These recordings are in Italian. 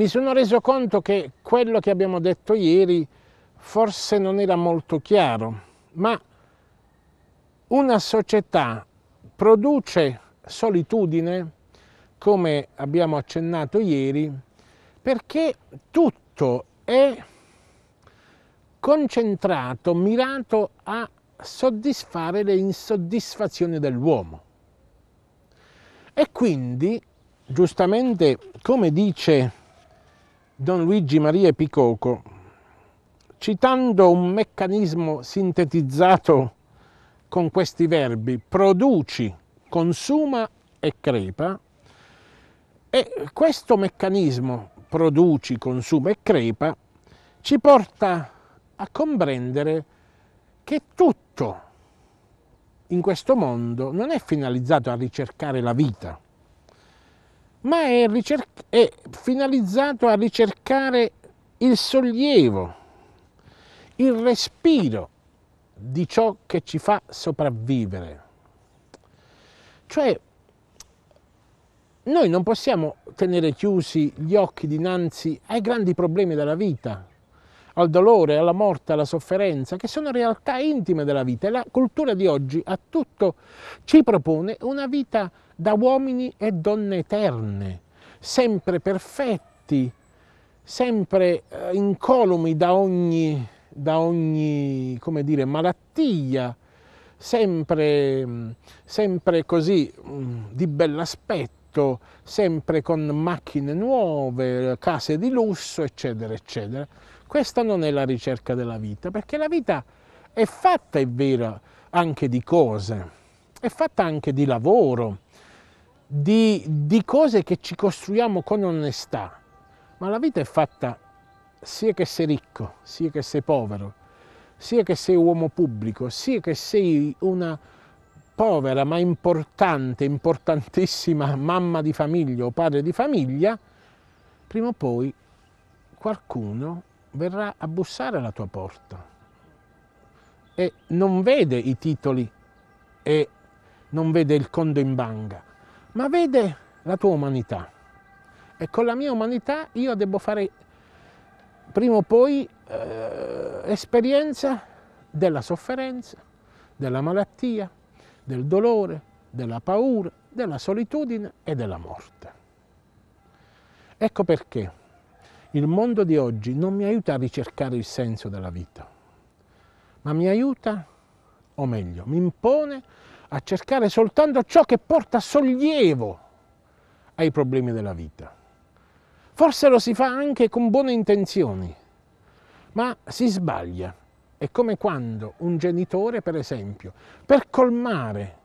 mi sono reso conto che quello che abbiamo detto ieri forse non era molto chiaro, ma una società produce solitudine, come abbiamo accennato ieri, perché tutto è concentrato, mirato a soddisfare le insoddisfazioni dell'uomo. E quindi, giustamente, come dice Don Luigi Maria Picoco, citando un meccanismo sintetizzato con questi verbi, produci, consuma e crepa, e questo meccanismo, produci, consuma e crepa, ci porta a comprendere che tutto in questo mondo non è finalizzato a ricercare la vita, ma è, è finalizzato a ricercare il sollievo, il respiro di ciò che ci fa sopravvivere. Cioè, noi non possiamo tenere chiusi gli occhi dinanzi ai grandi problemi della vita, al dolore, alla morte, alla sofferenza, che sono realtà intime della vita. E la cultura di oggi a tutto ci propone una vita da uomini e donne eterne, sempre perfetti, sempre eh, incolumi da ogni, da ogni dire, malattia, sempre, mm, sempre così mm, di bell'aspetto fatto sempre con macchine nuove, case di lusso, eccetera, eccetera. Questa non è la ricerca della vita, perché la vita è fatta, è vero, anche di cose, è fatta anche di lavoro, di, di cose che ci costruiamo con onestà, ma la vita è fatta sia che sei ricco, sia che sei povero, sia che sei uomo pubblico, sia che sei una povera ma importante, importantissima mamma di famiglia o padre di famiglia, prima o poi qualcuno verrà a bussare alla tua porta e non vede i titoli e non vede il conto in banca, ma vede la tua umanità. E con la mia umanità io devo fare prima o poi eh, esperienza della sofferenza, della malattia, del dolore, della paura, della solitudine e della morte. Ecco perché il mondo di oggi non mi aiuta a ricercare il senso della vita, ma mi aiuta, o meglio, mi impone a cercare soltanto ciò che porta sollievo ai problemi della vita. Forse lo si fa anche con buone intenzioni, ma si sbaglia è come quando un genitore, per esempio, per colmare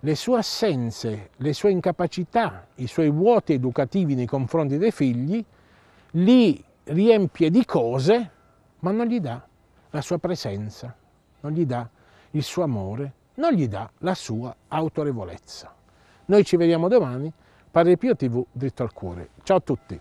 le sue assenze, le sue incapacità, i suoi vuoti educativi nei confronti dei figli, li riempie di cose, ma non gli dà la sua presenza, non gli dà il suo amore, non gli dà la sua autorevolezza. Noi ci vediamo domani, Padre Pio TV, dritto al cuore. Ciao a tutti!